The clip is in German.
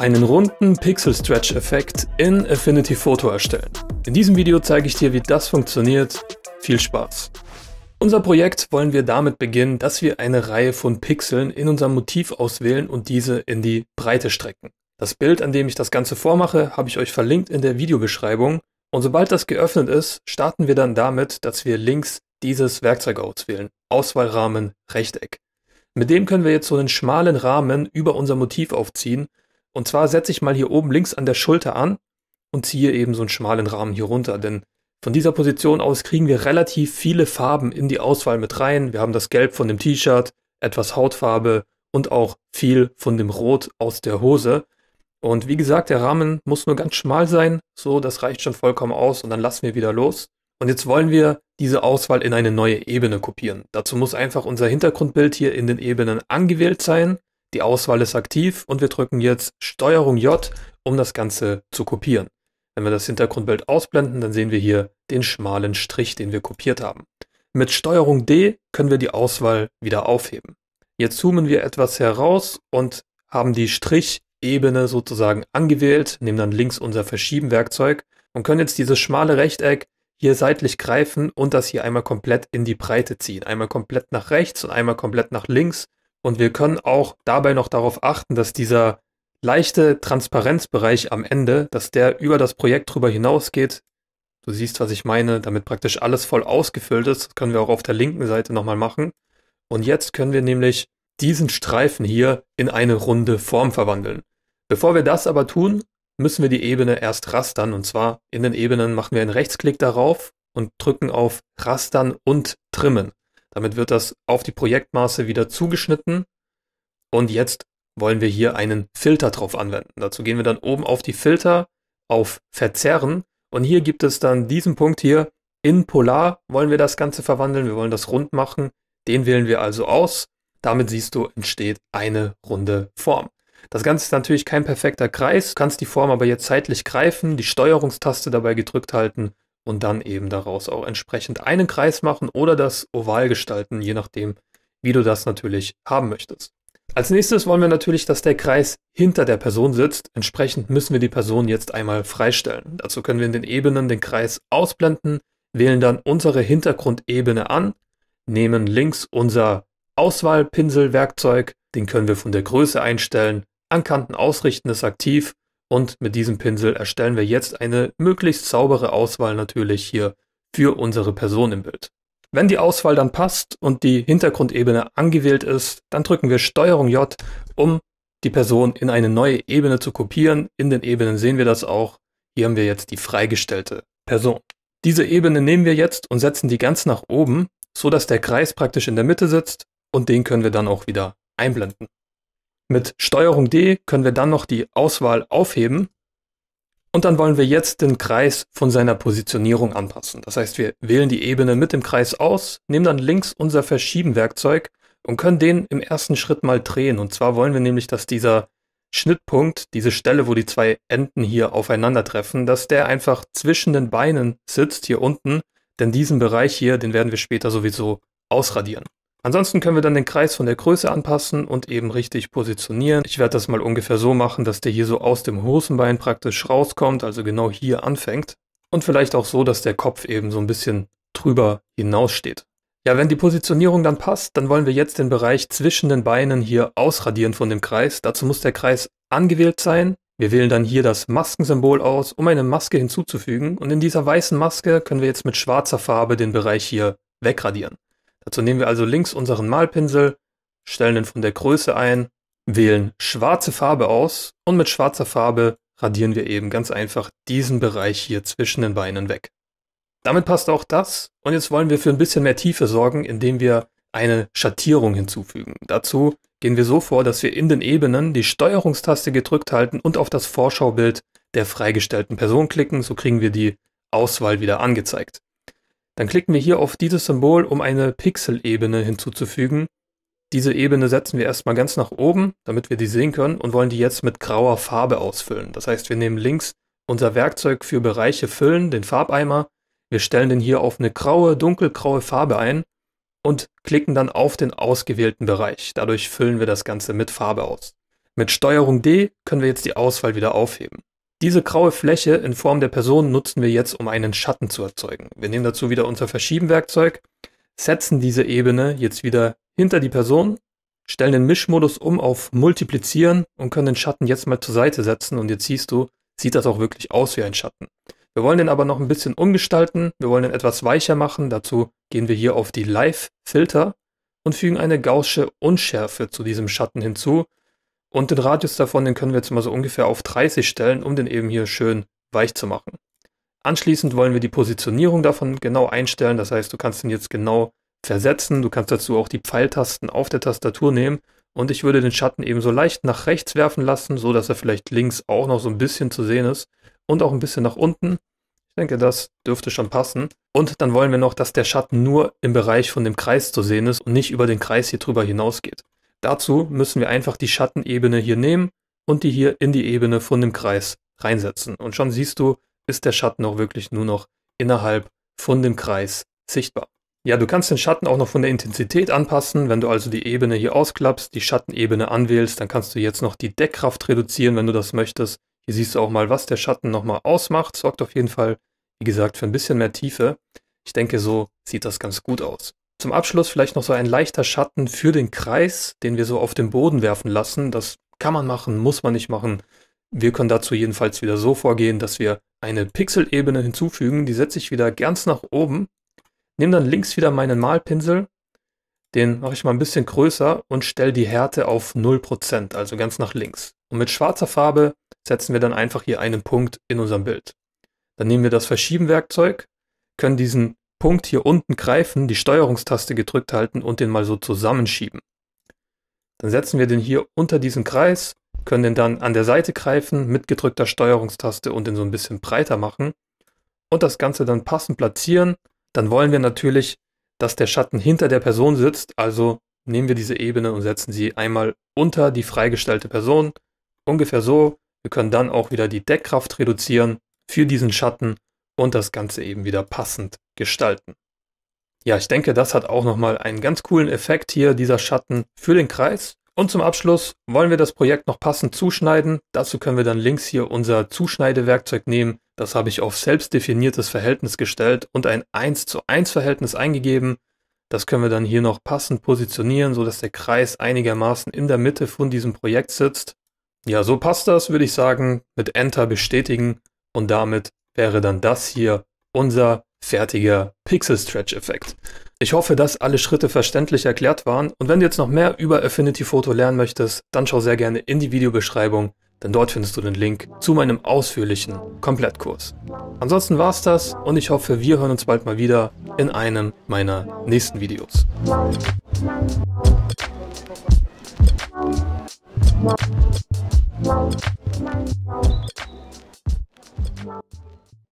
einen runden Pixel Stretch Effekt in Affinity Photo erstellen. In diesem Video zeige ich dir, wie das funktioniert. Viel Spaß! Unser Projekt wollen wir damit beginnen, dass wir eine Reihe von Pixeln in unserem Motiv auswählen und diese in die Breite strecken. Das Bild, an dem ich das Ganze vormache, habe ich euch verlinkt in der Videobeschreibung und sobald das geöffnet ist, starten wir dann damit, dass wir links dieses Werkzeug auswählen. Auswahlrahmen Rechteck. Mit dem können wir jetzt so einen schmalen Rahmen über unser Motiv aufziehen und zwar setze ich mal hier oben links an der Schulter an und ziehe eben so einen schmalen Rahmen hier runter, denn von dieser Position aus kriegen wir relativ viele Farben in die Auswahl mit rein. Wir haben das Gelb von dem T-Shirt, etwas Hautfarbe und auch viel von dem Rot aus der Hose. Und wie gesagt, der Rahmen muss nur ganz schmal sein, so das reicht schon vollkommen aus und dann lassen wir wieder los. Und jetzt wollen wir diese Auswahl in eine neue Ebene kopieren. Dazu muss einfach unser Hintergrundbild hier in den Ebenen angewählt sein die Auswahl ist aktiv und wir drücken jetzt Steuerung J, um das Ganze zu kopieren. Wenn wir das Hintergrundbild ausblenden, dann sehen wir hier den schmalen Strich, den wir kopiert haben. Mit Steuerung D können wir die Auswahl wieder aufheben. Jetzt zoomen wir etwas heraus und haben die Strichebene sozusagen angewählt, nehmen dann links unser Verschieben-Werkzeug und können jetzt dieses schmale Rechteck hier seitlich greifen und das hier einmal komplett in die Breite ziehen. Einmal komplett nach rechts und einmal komplett nach links und wir können auch dabei noch darauf achten, dass dieser leichte Transparenzbereich am Ende, dass der über das Projekt drüber hinausgeht. Du siehst, was ich meine, damit praktisch alles voll ausgefüllt ist. Das können wir auch auf der linken Seite nochmal machen. Und jetzt können wir nämlich diesen Streifen hier in eine runde Form verwandeln. Bevor wir das aber tun, müssen wir die Ebene erst rastern. Und zwar in den Ebenen machen wir einen Rechtsklick darauf und drücken auf Rastern und Trimmen. Damit wird das auf die Projektmaße wieder zugeschnitten. Und jetzt wollen wir hier einen Filter drauf anwenden. Dazu gehen wir dann oben auf die Filter, auf Verzerren. Und hier gibt es dann diesen Punkt hier. In Polar wollen wir das Ganze verwandeln. Wir wollen das rund machen. Den wählen wir also aus. Damit siehst du, entsteht eine runde Form. Das Ganze ist natürlich kein perfekter Kreis. Du kannst die Form aber jetzt zeitlich greifen, die Steuerungstaste dabei gedrückt halten und dann eben daraus auch entsprechend einen Kreis machen oder das oval gestalten, je nachdem, wie du das natürlich haben möchtest. Als nächstes wollen wir natürlich, dass der Kreis hinter der Person sitzt. Entsprechend müssen wir die Person jetzt einmal freistellen. Dazu können wir in den Ebenen den Kreis ausblenden, wählen dann unsere Hintergrundebene an, nehmen links unser Auswahlpinselwerkzeug, den können wir von der Größe einstellen, an Kanten ausrichten ist aktiv und mit diesem Pinsel erstellen wir jetzt eine möglichst saubere Auswahl natürlich hier für unsere Person im Bild. Wenn die Auswahl dann passt und die Hintergrundebene angewählt ist, dann drücken wir Steuerung J, um die Person in eine neue Ebene zu kopieren. In den Ebenen sehen wir das auch. Hier haben wir jetzt die freigestellte Person. Diese Ebene nehmen wir jetzt und setzen die ganz nach oben, so dass der Kreis praktisch in der Mitte sitzt und den können wir dann auch wieder einblenden. Mit Steuerung D können wir dann noch die Auswahl aufheben und dann wollen wir jetzt den Kreis von seiner Positionierung anpassen. Das heißt, wir wählen die Ebene mit dem Kreis aus, nehmen dann links unser Verschieben-Werkzeug und können den im ersten Schritt mal drehen. Und zwar wollen wir nämlich, dass dieser Schnittpunkt, diese Stelle, wo die zwei Enden hier aufeinandertreffen, dass der einfach zwischen den Beinen sitzt, hier unten. Denn diesen Bereich hier, den werden wir später sowieso ausradieren. Ansonsten können wir dann den Kreis von der Größe anpassen und eben richtig positionieren. Ich werde das mal ungefähr so machen, dass der hier so aus dem Hosenbein praktisch rauskommt, also genau hier anfängt. Und vielleicht auch so, dass der Kopf eben so ein bisschen drüber hinaussteht. Ja, wenn die Positionierung dann passt, dann wollen wir jetzt den Bereich zwischen den Beinen hier ausradieren von dem Kreis. Dazu muss der Kreis angewählt sein. Wir wählen dann hier das Maskensymbol aus, um eine Maske hinzuzufügen. Und in dieser weißen Maske können wir jetzt mit schwarzer Farbe den Bereich hier wegradieren. Dazu nehmen wir also links unseren Malpinsel, stellen ihn von der Größe ein, wählen schwarze Farbe aus und mit schwarzer Farbe radieren wir eben ganz einfach diesen Bereich hier zwischen den Beinen weg. Damit passt auch das und jetzt wollen wir für ein bisschen mehr Tiefe sorgen, indem wir eine Schattierung hinzufügen. Dazu gehen wir so vor, dass wir in den Ebenen die Steuerungstaste gedrückt halten und auf das Vorschaubild der freigestellten Person klicken, so kriegen wir die Auswahl wieder angezeigt. Dann klicken wir hier auf dieses Symbol, um eine Pixel-Ebene hinzuzufügen. Diese Ebene setzen wir erstmal ganz nach oben, damit wir die sehen können und wollen die jetzt mit grauer Farbe ausfüllen. Das heißt, wir nehmen links unser Werkzeug für Bereiche füllen, den Farbeimer. Wir stellen den hier auf eine graue, dunkelgraue Farbe ein und klicken dann auf den ausgewählten Bereich. Dadurch füllen wir das Ganze mit Farbe aus. Mit Steuerung D können wir jetzt die Auswahl wieder aufheben. Diese graue Fläche in Form der Person nutzen wir jetzt, um einen Schatten zu erzeugen. Wir nehmen dazu wieder unser Verschiebenwerkzeug, setzen diese Ebene jetzt wieder hinter die Person, stellen den Mischmodus um auf Multiplizieren und können den Schatten jetzt mal zur Seite setzen und jetzt siehst du, sieht das auch wirklich aus wie ein Schatten. Wir wollen den aber noch ein bisschen umgestalten, wir wollen den etwas weicher machen, dazu gehen wir hier auf die Live-Filter und fügen eine gaussche Unschärfe zu diesem Schatten hinzu und den Radius davon, den können wir jetzt mal so ungefähr auf 30 stellen, um den eben hier schön weich zu machen. Anschließend wollen wir die Positionierung davon genau einstellen. Das heißt, du kannst den jetzt genau versetzen. Du kannst dazu auch die Pfeiltasten auf der Tastatur nehmen. Und ich würde den Schatten eben so leicht nach rechts werfen lassen, so dass er vielleicht links auch noch so ein bisschen zu sehen ist und auch ein bisschen nach unten. Ich denke, das dürfte schon passen. Und dann wollen wir noch, dass der Schatten nur im Bereich von dem Kreis zu sehen ist und nicht über den Kreis hier drüber hinausgeht. Dazu müssen wir einfach die Schattenebene hier nehmen und die hier in die Ebene von dem Kreis reinsetzen. Und schon siehst du, ist der Schatten auch wirklich nur noch innerhalb von dem Kreis sichtbar. Ja, du kannst den Schatten auch noch von der Intensität anpassen. Wenn du also die Ebene hier ausklappst, die Schattenebene anwählst, dann kannst du jetzt noch die Deckkraft reduzieren, wenn du das möchtest. Hier siehst du auch mal, was der Schatten nochmal ausmacht. Sorgt auf jeden Fall, wie gesagt, für ein bisschen mehr Tiefe. Ich denke, so sieht das ganz gut aus. Zum Abschluss vielleicht noch so ein leichter Schatten für den Kreis, den wir so auf den Boden werfen lassen. Das kann man machen, muss man nicht machen. Wir können dazu jedenfalls wieder so vorgehen, dass wir eine Pixelebene hinzufügen. Die setze ich wieder ganz nach oben, nehme dann links wieder meinen Malpinsel, den mache ich mal ein bisschen größer und stelle die Härte auf 0%, also ganz nach links. Und mit schwarzer Farbe setzen wir dann einfach hier einen Punkt in unserem Bild. Dann nehmen wir das Verschieben-Werkzeug, können diesen Punkt hier unten greifen, die Steuerungstaste gedrückt halten und den mal so zusammenschieben. Dann setzen wir den hier unter diesen Kreis, können den dann an der Seite greifen mit gedrückter Steuerungstaste und den so ein bisschen breiter machen und das Ganze dann passend platzieren. Dann wollen wir natürlich, dass der Schatten hinter der Person sitzt, also nehmen wir diese Ebene und setzen sie einmal unter die freigestellte Person, ungefähr so. Wir können dann auch wieder die Deckkraft reduzieren für diesen Schatten und das Ganze eben wieder passend gestalten. Ja, ich denke, das hat auch nochmal einen ganz coolen Effekt hier, dieser Schatten für den Kreis. Und zum Abschluss wollen wir das Projekt noch passend zuschneiden. Dazu können wir dann links hier unser Zuschneidewerkzeug nehmen. Das habe ich auf selbst definiertes Verhältnis gestellt und ein 1 zu 1 Verhältnis eingegeben. Das können wir dann hier noch passend positionieren, sodass der Kreis einigermaßen in der Mitte von diesem Projekt sitzt. Ja, so passt das, würde ich sagen. Mit Enter bestätigen und damit wäre dann das hier unser fertiger Pixel Stretch Effekt. Ich hoffe, dass alle Schritte verständlich erklärt waren und wenn du jetzt noch mehr über Affinity Photo lernen möchtest, dann schau sehr gerne in die Videobeschreibung, denn dort findest du den Link zu meinem ausführlichen Komplettkurs. Ansonsten war's das und ich hoffe, wir hören uns bald mal wieder in einem meiner nächsten Videos. Wow.